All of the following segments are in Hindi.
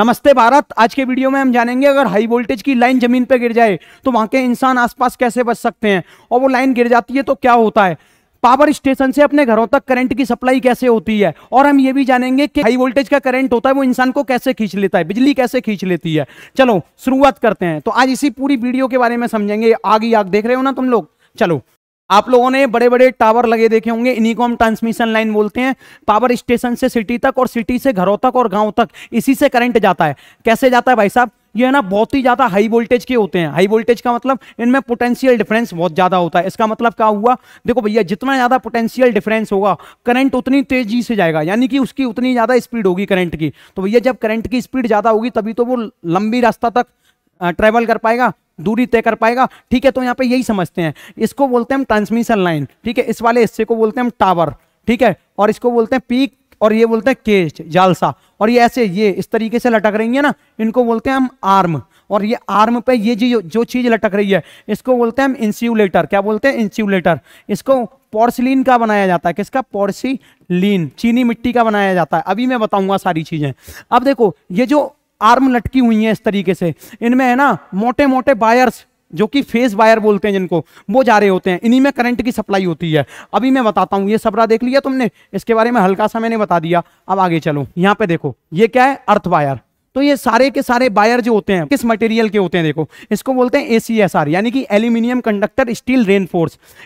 नमस्ते भारत आज के वीडियो में हम जानेंगे अगर हाई वोल्टेज की लाइन जमीन पर गिर जाए तो वहां के इंसान आसपास कैसे बच सकते हैं और वो लाइन गिर जाती है तो क्या होता है पावर स्टेशन से अपने घरों तक करंट की सप्लाई कैसे होती है और हम ये भी जानेंगे कि हाई वोल्टेज का करंट होता है वो इंसान को कैसे खींच लेता है बिजली कैसे खींच लेती है चलो शुरुआत करते हैं तो आज इसी पूरी वीडियो के बारे में समझेंगे आग ही आग देख रहे हो ना तुम लोग चलो आप लोगों ने बड़े बड़े टावर लगे देखे होंगे इन्हीं हम ट्रांसमिशन लाइन बोलते हैं पावर स्टेशन से सिटी तक और सिटी से घरों तक और गांव तक इसी से करंट जाता है कैसे जाता है भाई साहब ये है ना बहुत ही ज़्यादा हाई वोल्टेज के होते हैं हाई वोल्टेज का मतलब इनमें पोटेंशियल डिफरेंस बहुत ज़्यादा होता है इसका मतलब क्या हुआ देखो भैया जितना ज़्यादा पोटेंशियल डिफरेंस होगा करंट उतनी तेजी से जाएगा यानी कि उसकी उतनी ज़्यादा स्पीड होगी करंट की तो भैया जब करंट की स्पीड ज़्यादा होगी तभी तो वो लंबी रास्ता तक ट्रैवल कर पाएगा दूरी तय कर पाएगा ठीक है तो यहाँ पे यही समझते हैं इसको बोलते हैं हम ट्रांसमिशन लाइन ठीक है इस वाले हिस्से को बोलते हैं हम टावर ठीक है और इसको बोलते हैं पीक और ये बोलते हैं केज जालसा और ये ऐसे ये इस तरीके से लटक रही है ना इनको बोलते हैं हम आर्म और ये आर्म पे ये जो जो चीज़ लटक रही है इसको बोलते हैं हम इंस्यूलेटर क्या बोलते हैं इंस्यूलेटर इसको पोर्सिलीन का बनाया जाता है किसका पोर्सिलीन चीनी मिट्टी का बनाया जाता है अभी मैं बताऊंगा सारी चीज़ें अब देखो ये जो आर्म लटकी हुई है इस तरीके से इनमें है ना मोटे मोटे वायर्स जो कि फेस वायर बोलते हैं जिनको वो जा रहे होते हैं इन्हीं में करंट की सप्लाई होती है अभी मैं बताता हूं ये सबरा देख लिया तुमने इसके बारे में हल्का सा मैंने बता दिया अब आगे चलो यहां पे देखो ये क्या है अर्थ वायर तो ये सारे के सारे बायर जो होते हैं किस मटेरियल के होते हैं देखो इसको बोलते हैं एसीएसआर यानी कि एल्यूमिनियम कंडक्टर स्टील रेन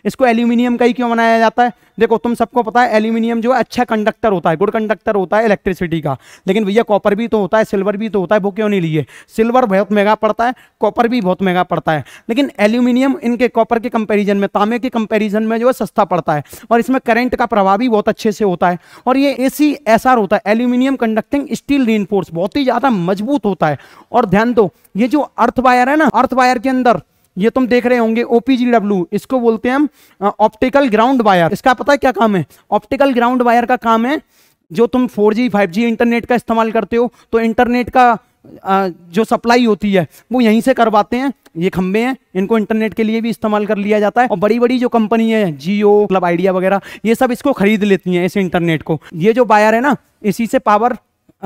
इसको एल्यूमिनियम का ही क्यों बनाया जाता है देखो तुम सबको पता है एल्यूमिनियम जो है अच्छा कंडक्टर होता है गुड कंडक्टर होता है इलेक्ट्रिसिटी का लेकिन भैया कॉपर भी तो होता है सिल्वर भी तो होता है वो क्यों नहीं लिए सिल्वर बहुत महंगा पड़ता है कॉपर भी बहुत महंगा पड़ता है लेकिन एल्यूमिनियम इनके कॉपर के कंपेरिजन में तांबे के कंपेरिजन में जो है सस्ता पड़ता है और इसमें करंट का प्रभाव भी बहुत अच्छे से होता है और ये ए होता है एल्यूमिनियम कंडक्टिंग स्टील रेन बहुत ही ज़्यादा मजबूत होता है और ध्यान दो ये जो अर्थ वायर है ना अर्थ वायर के अंदर ये तुम देख रहे होंगे ओपीजीडब्ल्यू इसको बोलते हैं हम ऑप्टिकल ग्राउंड वायर इसका पता है क्या काम है ऑप्टिकल ग्राउंड वायर का काम है जो तुम 4G 5G इंटरनेट का इस्तेमाल करते हो तो इंटरनेट का आ, जो सप्लाई होती है वो यहीं से करवाते हैं ये खंबे हैं इनको इंटरनेट के लिए भी इस्तेमाल कर लिया जाता है और बड़ी बड़ी जो कंपनी है जियो मतलब आइडिया वगैरह ये सब इसको खरीद लेती हैं इस इंटरनेट को ये जो वायर है ना इसी से पावर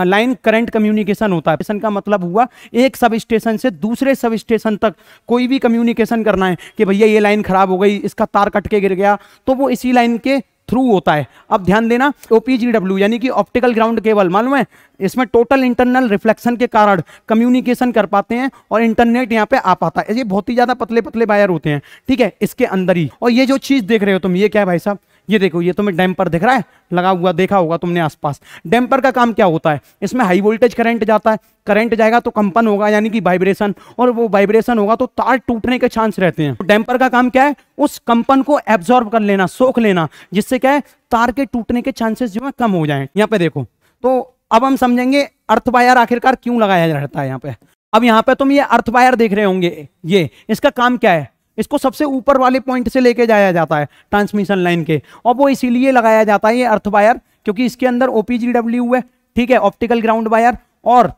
लाइन करंट कम्युनिकेशन होता है का मतलब हुआ एक सब स्टेशन से दूसरे सब स्टेशन तक कोई भी कम्युनिकेशन करना है कि भैया ये लाइन खराब हो गई इसका तार कट के गिर गया तो वो इसी लाइन के थ्रू होता है अब ध्यान देना ओपीजीडब्ल्यू यानी कि ऑप्टिकल ग्राउंड केबल मालूम है इसमें टोटल इंटरनल रिफ्लेक्शन के कारण कम्युनिकेशन कर पाते हैं और इंटरनेट यहाँ पे आ पाता है ये बहुत ही ज़्यादा पतले पतले वायर होते हैं ठीक है इसके अंदर ही और ये जो चीज़ देख रहे हो तुम ये क्या है भाई साहब ये देखो ये तुम्हें डैम्पर दिख रहा है लगा हुआ देखा होगा तुमने आसपास डैम्पर का काम क्या होता है इसमें हाई वोल्टेज करंट जाता है करंट जाएगा तो कंपन होगा यानी कि वाइब्रेशन और वो वाइब्रेशन होगा तो तार टूटने के चांस रहते हैं डैम्पर का काम क्या है उस कंपन को एब्जॉर्ब कर लेना सोख लेना जिससे क्या है तार के टूटने के चांसेस जो है कम हो जाए यहाँ पे देखो तो अब हम समझेंगे अर्थवायर आखिरकार क्यों लगाया रहता है यहाँ पे अब यहाँ पे तुम ये अर्थवायर देख रहे होंगे ये इसका काम क्या है इसको सबसे ऊपर वाले पॉइंट से लेके जाया जाता है ट्रांसमिशन लाइन के और वो इसीलिए लगाया जाता है ये अर्थ वायर क्योंकि इसके अंदर ओपीजीडब्ल्यू है ठीक है ऑप्टिकल ग्राउंड वायर और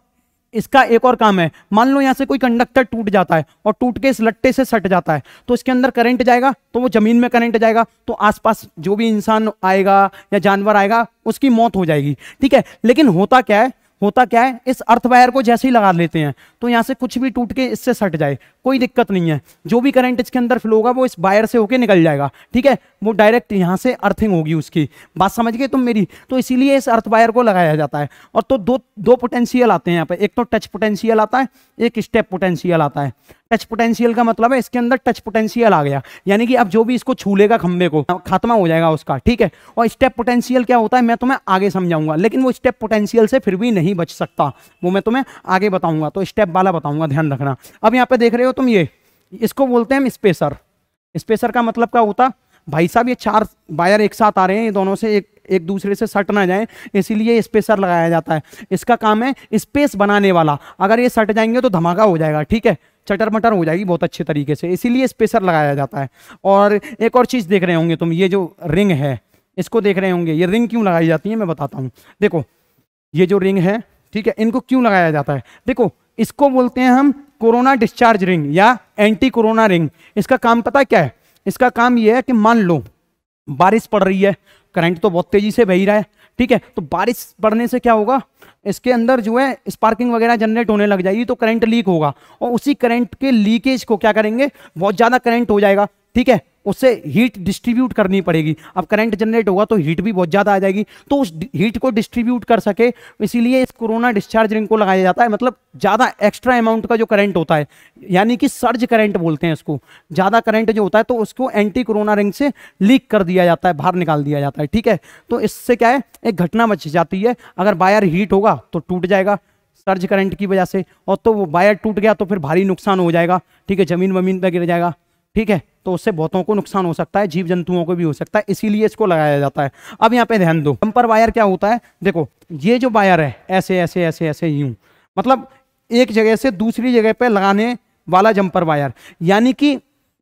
इसका एक और काम है मान लो यहाँ से कोई कंडक्टर टूट जाता है और टूट के इस लट्टे से सट जाता है तो इसके अंदर करंट जाएगा तो वो जमीन में करंट जाएगा तो आसपास जो भी इंसान आएगा या जानवर आएगा उसकी मौत हो जाएगी ठीक है लेकिन होता क्या है होता क्या है इस अर्थ वायर को जैसे ही लगा लेते हैं तो यहाँ से कुछ भी टूट के इससे सट जाए कोई दिक्कत नहीं है जो भी करंट इसके अंदर फ्लो होगा वो इस वायर से होके निकल जाएगा ठीक है वो डायरेक्ट यहाँ से अर्थिंग होगी उसकी बात समझ गए तुम मेरी तो इसीलिए इस अर्थ वायर को लगाया जाता है और तो दो दो पोटेंशियल आते हैं यहाँ पर एक तो टच पोटेंशियल आता है एक स्टेप पोटेंशियल आता है टच पोटेंशियल का मतलब है इसके अंदर टच पोटेंशियल आ गया यानी कि अब जो भी इसको छूलेगा खंबे को खात्मा हो जाएगा उसका ठीक है और स्टेप पोटेंशियल क्या होता है मैं तुम्हें आगे समझाऊंगा लेकिन वो स्टेप पोटेंशियल से फिर भी नहीं बच सकता वो मैं तुम्हें आगे बताऊंगा तो स्टेप वाला बताऊंगा ध्यान रखना अब यहाँ पे देख रहे हो तुम ये इसको बोलते हैं हम स्पेसर स्पेसर का मतलब क्या होता भाई साहब ये चार वायर एक साथ आ रहे हैं ये दोनों से एक एक दूसरे से सट ना जाए इसीलिए स्पेसर लगाया जाता है इसका काम है स्पेस बनाने वाला अगर ये सट जाएंगे तो धमाका हो जाएगा ठीक है चटर मटर हो जाएगी बहुत अच्छे तरीके से इसीलिए स्पेसर लगाया जाता है और एक और चीज़ देख रहे होंगे तुम ये जो रिंग है इसको देख रहे होंगे ये रिंग क्यों लगाई जाती है मैं बताता हूँ देखो ये जो रिंग है ठीक है इनको क्यों लगाया जाता है देखो इसको बोलते हैं हम कोरोना डिस्चार्ज रिंग या एंटी कोरोना रिंग इसका काम पता क्या है इसका काम यह है कि मान लो बारिश पड़ रही है करंट तो बहुत तेजी से बह रहा है ठीक है तो बारिश पड़ने से क्या होगा इसके अंदर जो है स्पार्किंग वगैरह जनरेट होने लग जाएगी तो करंट लीक होगा और उसी करंट के लीकेज को क्या करेंगे बहुत ज़्यादा करंट हो जाएगा ठीक है उससे हीट डिस्ट्रीब्यूट करनी पड़ेगी अब करंट जनरेट होगा तो हीट भी बहुत ज़्यादा आ जाएगी तो उस हीट को डिस्ट्रीब्यूट कर सके इसीलिए इस कोरोना डिस्चार्ज रिंग को लगाया जाता है मतलब ज़्यादा एक्स्ट्रा अमाउंट का जो करंट होता है यानी कि सर्ज करंट बोलते हैं इसको ज़्यादा करंट जो होता है तो उसको एंटी कोरोना रिंग से लीक कर दिया जाता है बाहर निकाल दिया जाता है ठीक है तो इससे क्या है एक घटना मच जाती है अगर वायर हीट होगा तो टूट जाएगा सर्ज करंट की वजह से और तो वो वायर टूट गया तो फिर भारी नुकसान हो जाएगा ठीक है ज़मीन वमीन पर गिर जाएगा ठीक है तो उससे बहुतों को नुकसान हो सकता है जीव जंतुओं को भी हो सकता है इसीलिए इसको लगाया जाता है अब यहाँ पे ध्यान दो जंपर वायर क्या होता है देखो ये जो वायर है ऐसे ऐसे ऐसे ऐसे यूं मतलब एक जगह से दूसरी जगह पे लगाने वाला जंपर वायर यानी कि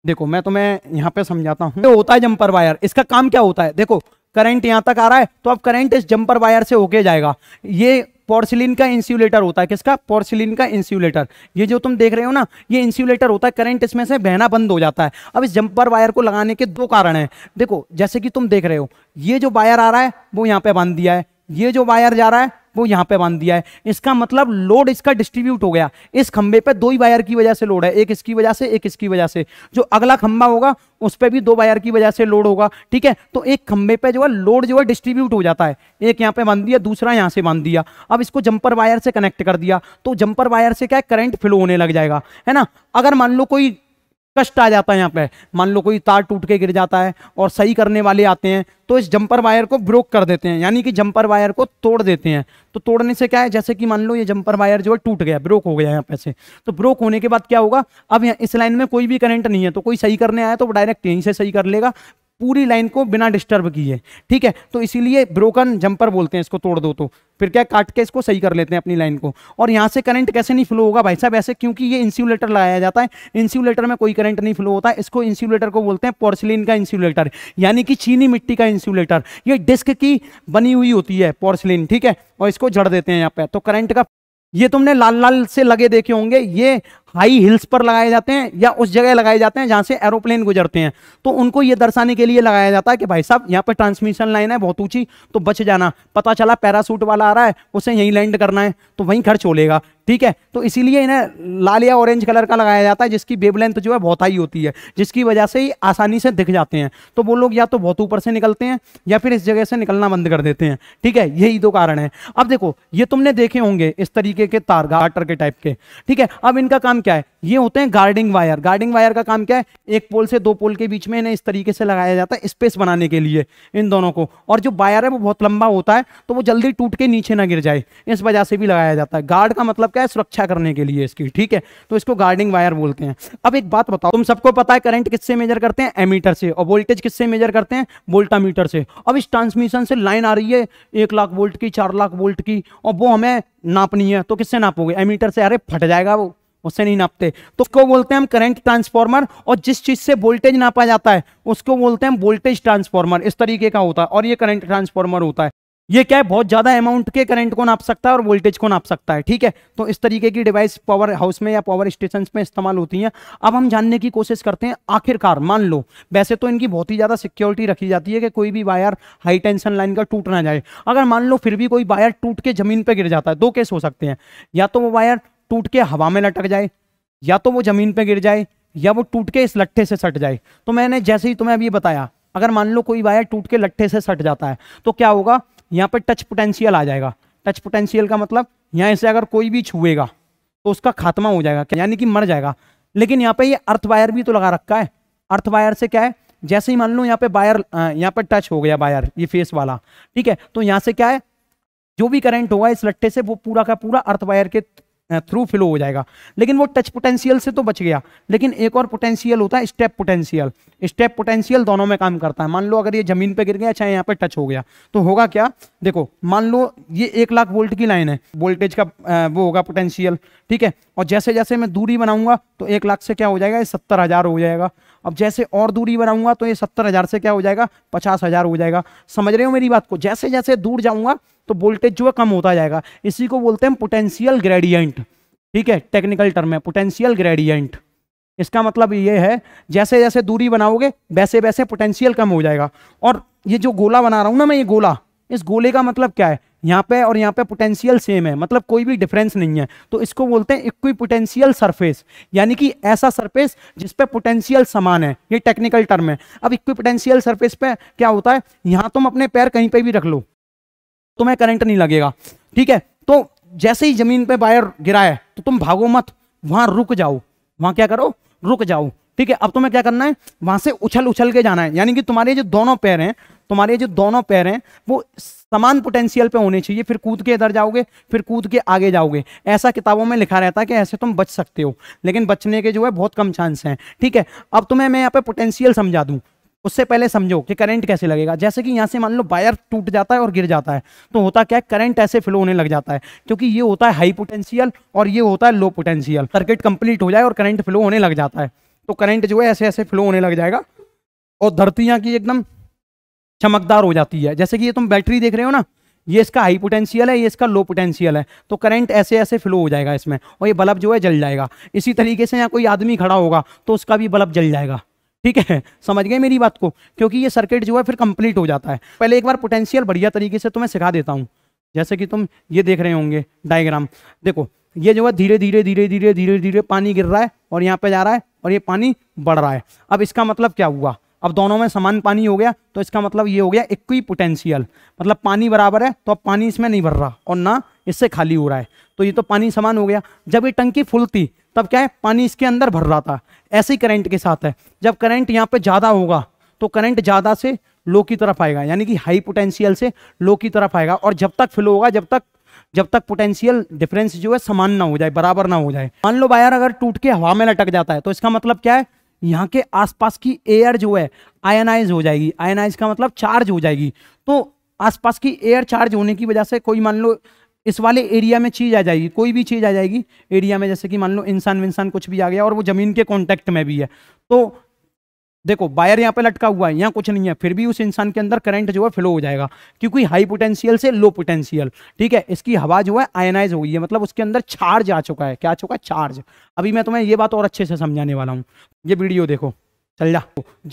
देखो मैं तो मैं यहाँ पे समझाता हूँ तो होता है जंपर वायर इसका काम क्या होता है देखो करंट यहाँ तक आ रहा है तो अब करंट इस जंपर वायर से होके जाएगा ये पोर्सिलिन का इंस्यूलेटर होता है किसका पोर्सिलिन का इंस्यूलेटर ये जो तुम देख रहे हो ना ये इंस्यूलेटर होता है करंट इसमें से बहना बंद हो जाता है अब इस जंपर वायर को लगाने के दो कारण हैं देखो जैसे कि तुम देख रहे हो ये जो वायर आ रहा है वो यहाँ पे बांध दिया है ये जो वायर जा रहा है वो यहाँ पे बांध दिया है इसका मतलब लोड इसका डिस्ट्रीब्यूट हो गया इस खंबे पे दो ही वायर की वजह से लोड है एक इसकी वजह से एक इसकी वजह से जो अगला खंबा होगा उस पर भी दो वायर की वजह से लोड होगा ठीक है तो एक खंबे पे जो है लोड जो है डिस्ट्रीब्यूट हो जाता है एक यहाँ पे बांध दिया दूसरा यहाँ से बांध दिया अब इसको जंपर वायर से कनेक्ट कर दिया तो जंपर वायर से क्या है करंट फ्लो होने लग जाएगा है ना अगर मान लो कोई कष्ट आ जाता है यहाँ पे मान लो कोई तार टूट के गिर जाता है और सही करने वाले आते हैं तो इस जंपर वायर को ब्रोक कर देते हैं यानी कि जंपर वायर को तोड़ देते हैं तो तोड़ने से क्या है जैसे कि मान लो ये जंपर वायर जो है टूट गया ब्रोक हो गया यहाँ पे से तो ब्रोक होने के बाद क्या होगा अब इस लाइन में कोई भी करंट नहीं है तो कोई सही करने आया तो वो डायरेक्ट यहीं से सही कर लेगा पूरी लाइन को बिना डिस्टर्ब किए ठीक है तो इसीलिए ब्रोकन जंपर बोलते हैं इसको तोड़ दो तो फिर क्या काट के इसको सही कर लेते हैं अपनी लाइन को और यहाँ से करंट कैसे नहीं फ्लो होगा भाई साहब ऐसे क्योंकि ये इंस्यूलेटर लाया जाता है इंस्यूलेटर में कोई करंट नहीं फ्लो होता इसको इंस्यूलेटर को बोलते हैं पोर्सलिन का इंस्यूलेटर यानी कि चीनी मिट्टी का इंस्यूलेटर ये डिस्क की बनी हुई होती है पोर्सलिन ठीक है और इसको जड़ देते हैं यहाँ पे तो करंट का ये तुमने लाल लाल से लगे देखे होंगे ये हाई हिल्स पर लगाए जाते हैं या उस जगह लगाए जाते हैं जहां से एरोप्लेन गुजरते हैं तो उनको ये दर्शाने के लिए लगाया जाता है कि भाई साहब यहाँ पर ट्रांसमिशन लाइन है बहुत ऊंची तो बच जाना पता चला पैरासूट वाला आ रहा है उसे यहीं लैंड करना है तो वहीं खर्च हो लेगा ठीक है तो इसीलिए इन्हें लाल या ऑरेंज कलर का लगाया जाता है जिसकी वेवलेंथ जो है बहुत हाई होती है जिसकी वजह से ही आसानी से दिख जाते हैं तो वो लोग या तो बहुत ऊपर से निकलते हैं या फिर इस जगह से निकलना बंद कर देते हैं ठीक है यही दो कारण है अब देखो ये तुमने देखे होंगे इस तरीके के तार गार्टर के टाइप के ठीक है अब इनका काम क्या है ये होते हैं गार्डिंग वायर गार्डिंग वायर का काम क्या है एक पोल से दो पोल के बीच में इन्हें इस तरीके से लगाया जाता है स्पेस बनाने के लिए इन दोनों को और जो वायर है वो बहुत लंबा होता है तो वो जल्दी टूट के नीचे ना गिर जाए इस वजह से भी लगाया जाता है गार्ड का मतलब क्या है सुरक्षा करने के लिए इसकी ठीक है तो इसको गार्डिंग वायर बोलते हैं अब एक बात बताओ तुम सबको पता है करंट किससे मेजर करते हैं एमीटर से और वोल्टेज किससे मेजर करते हैं वोल्टामीटर से अब इस ट्रांसमिशन से लाइन आ रही है एक लाख वोल्ट की चार लाख वोल्ट की और वो हमें नापनी है तो किससे नापोगे एमीटर से अरे फट जाएगा वो उससे नहीं नापते तो उसको बोलते हैं हम करंट ट्रांसफार्मर और जिस चीज़ से वोल्टेज नापा जाता है उसको बोलते हैं वोल्टेज ट्रांसफार्मर इस तरीके का होता है और ये करंट ट्रांसफार्मर होता है ये क्या है बहुत ज्यादा अमाउंट के करंट को नाप सकता है और वोल्टेज को नाप सकता है ठीक है तो इस तरीके की डिवाइस पावर हाउस में या पावर स्टेशन में इस्तेमाल होती है अब हम जानने की कोशिश करते हैं आखिरकार मान लो वैसे तो इनकी बहुत ही ज्यादा सिक्योरिटी रखी जाती है कि कोई भी वायर हाई टेंशन लाइन का टूट ना जाए अगर मान लो फिर भी कोई वायर टूट के जमीन पर गिर जाता है दो केस हो सकते हैं या तो वो वायर टूट के हवा में लटक जाए या तो वो जमीन पर गिर जाए या वो टूट के इस लट्ठे से सट जाए तो मैंने जैसे ही तुम्हें अभी बताया अगर मान लो कोई वायर टूट के लट्ठे से सट जाता है तो क्या होगा यहाँ पर टच पोटेंशियल आ जाएगा टच पोटेंशियल का मतलब यहाँ से अगर कोई भी छुएगा तो उसका खात्मा हो जाएगा यानी कि मर जाएगा लेकिन यहाँ पे ये अर्थ वायर भी तो लगा रखा है अर्थ वायर से क्या है जैसे ही मान लो यहाँ पे वायर यहाँ पे टच हो गया वायर ये फेस वाला ठीक है तो यहाँ से क्या है जो भी करंट होगा इस लट्ठे से वो पूरा का पूरा अर्थ वायर के थ्रू फ्लो हो जाएगा लेकिन वो टच पोटेंशियल से तो बच गया लेकिन एक और पोटेंशियल होता है स्टेप पोटेंशियल स्टेप पोटेंशियल दोनों में काम करता है मान लो अगर ये जमीन पे गिर गया चाहे यहाँ पे टच हो गया तो होगा क्या देखो मान लो ये एक लाख वोल्ट की लाइन है वोल्टेज का वो होगा पोटेंशियल ठीक है और जैसे जैसे मैं दूरी बनाऊंगा तो एक लाख से क्या हो जाएगा ये सत्तर हज़ार हो जाएगा अब जैसे और दूरी बनाऊंगा तो ये सत्तर हज़ार से क्या हो जाएगा पचास हज़ार हो जाएगा समझ रहे हो मेरी बात को जैसे जैसे दूर जाऊंगा तो वोल्टेज जो है कम होता जाएगा इसी को बोलते हैं पोटेंशियल ग्रेडियंट ठीक है टेक्निकल टर्म है पोटेंशियल ग्रेडियंट इसका मतलब ये है जैसे जैसे दूरी बनाओगे वैसे वैसे पोटेंशियल कम हो जाएगा और ये जो गोला बना रहा हूँ ना मैं ये गोला इस गोले का मतलब क्या है यहाँ पे और यहाँ पे पोटेंशियल सेम है मतलब कोई भी डिफरेंस नहीं है तो इसको बोलते हैं इक्वी पोटेंशियल सरफेस यानी कि ऐसा सरफेस जिस पे पोटेंशियल समान है ये टेक्निकल टर्म है अब इक्वी पोटेंशियल सरफेस पे क्या होता है यहाँ तुम अपने पैर कहीं पे भी रख लो तुम्हें तो करंट नहीं लगेगा ठीक है तो जैसे ही जमीन पे वायर गिरा है तो तुम भागो मत वहां रुक जाओ वहां क्या करो रुक जाओ ठीक है अब तुम्हें क्या करना है वहां से उछल उछल के जाना है यानी कि तुम्हारे जो दोनों पैर हैं तुम्हारे जो दोनों पैर हैं वो समान पोटेंशियल पे होने चाहिए फिर कूद के इधर जाओगे फिर कूद के आगे जाओगे ऐसा किताबों में लिखा रहता है कि ऐसे तुम बच सकते हो लेकिन बचने के जो है बहुत कम चांस हैं ठीक है अब तुम्हें मैं यहाँ पे पोटेंशियल समझा दूँ उससे पहले समझो कि करंट कैसे लगेगा जैसे कि यहाँ से मान लो वायर टूट जाता है और गिर जाता है तो होता क्या है करंट ऐसे फ्लो होने लग जाता है क्योंकि ये होता है हाई पोटेंशियल और ये होता है लो पोटेंशियल सर्किट कंप्लीट हो जाए और करंट फ्लो होने लग जाता है तो करंट जो है ऐसे ऐसे फ्लो होने लग जाएगा और धरती यहाँ की एकदम चमकदार हो जाती है जैसे कि ये तुम बैटरी देख रहे हो ना ये इसका हाई पोटेंशियल है ये इसका लो पोटेंशियल है तो करंट ऐसे ऐसे फ्लो हो जाएगा इसमें और ये बल्ब जो है जल जाएगा इसी तरीके से यहाँ कोई आदमी खड़ा होगा तो उसका भी बल्ब जल जाएगा ठीक है समझ गए मेरी बात को क्योंकि ये सर्किट जो है फिर कंप्लीट हो जाता है पहले एक बार पोटेंशियल बढ़िया तरीके से तुम्हें सिखा देता हूँ जैसे कि तुम ये देख रहे होंगे डायग्राम देखो ये जो है धीरे धीरे धीरे धीरे धीरे धीरे पानी गिर रहा है और यहाँ पे जा रहा है और ये पानी बढ़ रहा है अब इसका मतलब क्या हुआ अब दोनों में समान पानी हो गया तो इसका मतलब ये हो गया इक्वी पोटेंशियल मतलब पानी बराबर है तो अब पानी इसमें नहीं भर रहा और ना इससे खाली हो रहा है तो ये तो पानी समान हो गया जब ये टंकी फुल थी तब क्या है पानी इसके अंदर भर रहा था ऐसे ही करंट के साथ है जब करंट यहाँ पे ज़्यादा होगा तो करंट ज़्यादा से लो की तरफ आएगा यानी कि हाई पोटेंशियल से लो की तरफ आएगा और जब तक फ्लो होगा जब तक जब तक पोटेंशियल डिफरेंस जो है समान ना हो जाए बराबर ना हो जाए मान लो बायर अगर टूट के हवा में लटक जाता है तो इसका मतलब क्या है यहाँ के आसपास की एयर जो है आयनाइज हो जाएगी आयनाइज का मतलब चार्ज हो जाएगी तो आसपास की एयर चार्ज होने की वजह से कोई मान लो इस वाले एरिया में चीज़ आ जाएगी कोई भी चीज़ आ जाएगी एरिया में जैसे कि मान लो इंसान विंसान कुछ भी आ गया और वो ज़मीन के कॉन्टेक्ट में भी है तो देखो वायर यहाँ पे लटका हुआ है यहाँ कुछ नहीं है फिर भी उस इंसान के अंदर करंट जो है फ्लो हो जाएगा क्योंकि हाई पोटेंशियल से लो पोटेंशियल ठीक है इसकी हवा जो है आयनाइज गई है मतलब उसके अंदर चार्ज आ चुका है क्या आ चुका है चार्ज अभी मैं तुम्हें ये बात और अच्छे से समझाने वाला हूँ ये वीडियो देखो चल जा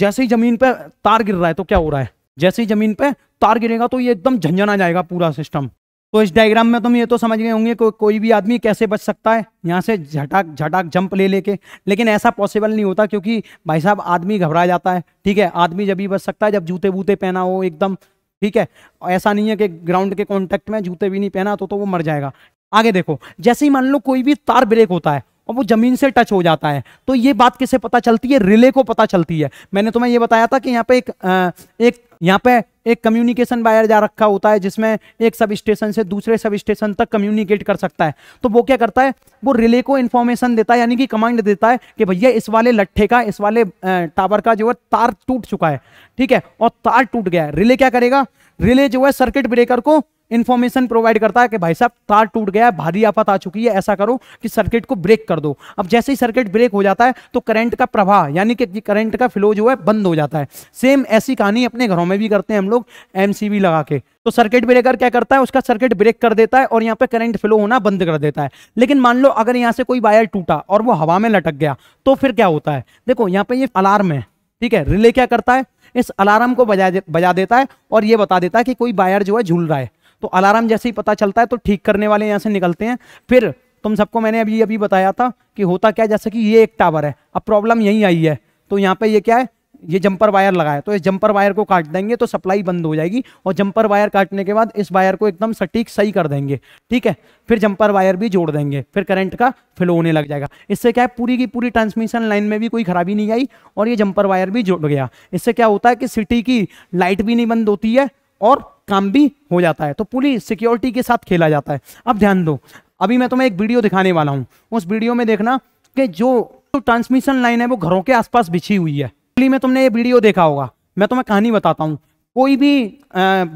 जैसे ही जमीन पर तार गिर रहा है तो क्या हो रहा है जैसे ही जमीन पर तार गिरेगा तो ये एकदम झंझना जाएगा पूरा सिस्टम तो इस डायग्राम में तुम ये तो समझ गए होंगे को, कोई भी आदमी कैसे बच सकता है यहाँ से झटाक झटाक जंप ले लेके लेकिन ऐसा पॉसिबल नहीं होता क्योंकि भाई साहब आदमी घबरा जाता है ठीक है आदमी जब ही बच सकता है जब जूते बूते पहना हो एकदम ठीक है ऐसा नहीं है कि ग्राउंड के कॉन्टेक्ट में जूते भी नहीं पहना तो तो वो मर जाएगा आगे देखो जैसे ही मान लो कोई भी तार ब्रेक होता है और वो जमीन से टच हो जाता है तो ये बात किसे पता चलती है रिले को पता चलती है मैंने तुम्हें ये बताया था कि यहाँ पे एक आ, एक यहाँ पे एक कम्युनिकेशन वायर जा रखा होता है जिसमें एक सब स्टेशन से दूसरे सब स्टेशन तक कम्युनिकेट कर सकता है तो वो क्या करता है वो रिले को इन्फॉर्मेशन देता है यानी कि कमांड देता है कि भैया इस वाले लट्ठे का इस वाले टावर का जो है तार टूट चुका है ठीक है और तार टूट गया है रिले क्या करेगा रिले जो है सर्किट ब्रेकर को इन्फॉर्मेशन प्रोवाइड करता है कि भाई साहब तार टूट गया है भारी आफत आ चुकी है ऐसा करो कि सर्किट को ब्रेक कर दो अब जैसे ही सर्किट ब्रेक हो जाता है तो करंट का प्रवाह यानी कि करंट का फ्लो जो है बंद हो जाता है सेम ऐसी कहानी अपने घरों में भी करते हैं हम लोग एम लगा के तो सर्किट ब्रेकर क्या करता है उसका सर्किट ब्रेक कर देता है और यहाँ पे करंट फ्लो होना बंद कर देता है लेकिन मान लो अगर यहाँ से कोई वायर टूटा और वो हवा में लटक गया तो फिर क्या होता है देखो यहाँ पे ये अलार्म है ठीक है रिले क्या करता है इस अलार्म को बजा बजा देता है और ये बता देता है कि कोई वायर जो है झूल रहा है तो अलार्म जैसे ही पता चलता है तो ठीक करने वाले यहाँ से निकलते हैं फिर तुम सबको मैंने अभी अभी बताया था कि होता क्या जैसे कि ये एक टावर है अब प्रॉब्लम यहीं आई है तो यहाँ पे ये क्या है ये जंपर वायर लगाया तो इस जंपर वायर को काट देंगे तो सप्लाई बंद हो जाएगी और जंपर वायर काटने के बाद इस वायर को एकदम सटीक सही कर देंगे ठीक है फिर जंपर वायर भी जोड़ देंगे फिर करंट का फ्लो होने लग जाएगा इससे क्या है पूरी की पूरी ट्रांसमिशन लाइन में भी कोई खराबी नहीं आई और ये जंपर वायर भी जुड़ गया इससे क्या होता है कि सिटी की लाइट भी नहीं बंद होती है और काम भी हो जाता है तो पूरी सिक्योरिटी के साथ खेला जाता है अब ध्यान दो अभी मैं तुम्हें एक वीडियो दिखाने वाला हूँ उस वीडियो में देखना कि जो तो ट्रांसमिशन लाइन है वो घरों के आसपास बिछी हुई है दिल्ली में तुमने ये वीडियो देखा होगा मैं तुम्हें कहानी बताता हूँ कोई भी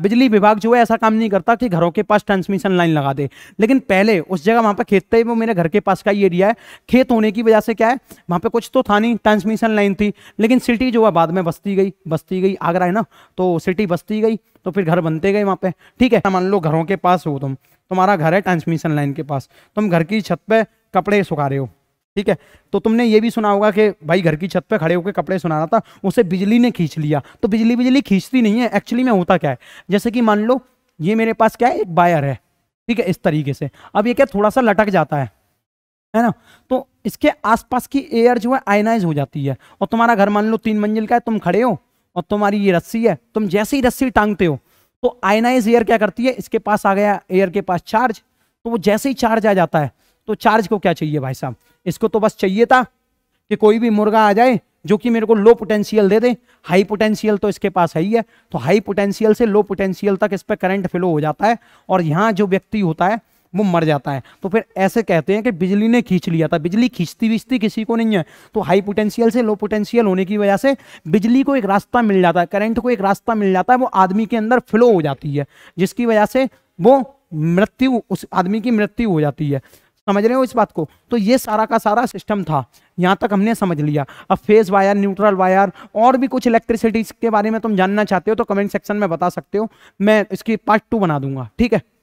बिजली विभाग जो है ऐसा काम नहीं करता कि घरों के पास ट्रांसमिशन लाइन लगा दे लेकिन पहले उस जगह वहाँ पर खेत थे वो मेरे घर के पास का ही एरिया है खेत होने की वजह से क्या है वहाँ पे कुछ तो था नहीं ट्रांसमिशन लाइन थी लेकिन सिटी जो है बाद में बस्ती गई बस्ती गई आगरा है ना तो सिटी बस्ती गई तो फिर घर बनते गए वहाँ पर ठीक है मान लो घरों के पास हो तुम तुम्हारा घर है ट्रांसमिशन लाइन के पास तुम घर की छत पर कपड़े सुखा रहे हो ठीक है तो तुमने ये भी सुना होगा कि भाई घर की छत पे खड़े होकर कपड़े सुना रहा था उसे बिजली ने खींच लिया तो बिजली बिजली खींचती नहीं है एक्चुअली में होता क्या है जैसे कि मान लो ये मेरे पास क्या है एक बायर है ठीक है इस तरीके से अब ये क्या थोड़ा सा लटक जाता है है ना तो इसके आसपास की एयर जो है आयनाइज हो जाती है और तुम्हारा घर मान लो तीन मंजिल का है तुम खड़े हो और तुम्हारी ये रस्सी है तुम जैसे ही रस्सी टांगते हो तो आयनाइज एयर क्या करती है इसके पास आ गया एयर के पास चार्ज तो वो जैसे ही चार्ज आ जाता है तो चार्ज को क्या चाहिए भाई साहब इसको तो बस चाहिए था कि कोई भी मुर्गा आ जाए जो कि मेरे को लो पोटेंशियल दे दे हाई पोटेंशियल तो इसके पास है ही है तो हाई पोटेंशियल से लो पोटेंशियल तक इस पर करंट फ्लो हो जाता है और यहाँ जो व्यक्ति होता है वो मर जाता है तो फिर ऐसे कहते हैं कि बिजली ने खींच लिया था बिजली खींचती वींचती किसी को नहीं है तो हाई पोटेंशियल से लो पोटेंशियल होने की वजह से बिजली को एक रास्ता मिल जाता है करंट को एक रास्ता मिल जाता है वो आदमी के अंदर फ्लो हो जाती है जिसकी वजह से वो मृत्यु उस आदमी की मृत्यु हो जाती है समझ रहे हो इस बात को तो ये सारा का सारा सिस्टम था यहाँ तक हमने समझ लिया अब फेज वायर न्यूट्रल वायर और भी कुछ इलेक्ट्रिसिटी के बारे में तुम जानना चाहते हो तो कमेंट सेक्शन में बता सकते हो मैं इसकी पार्ट टू बना दूंगा ठीक है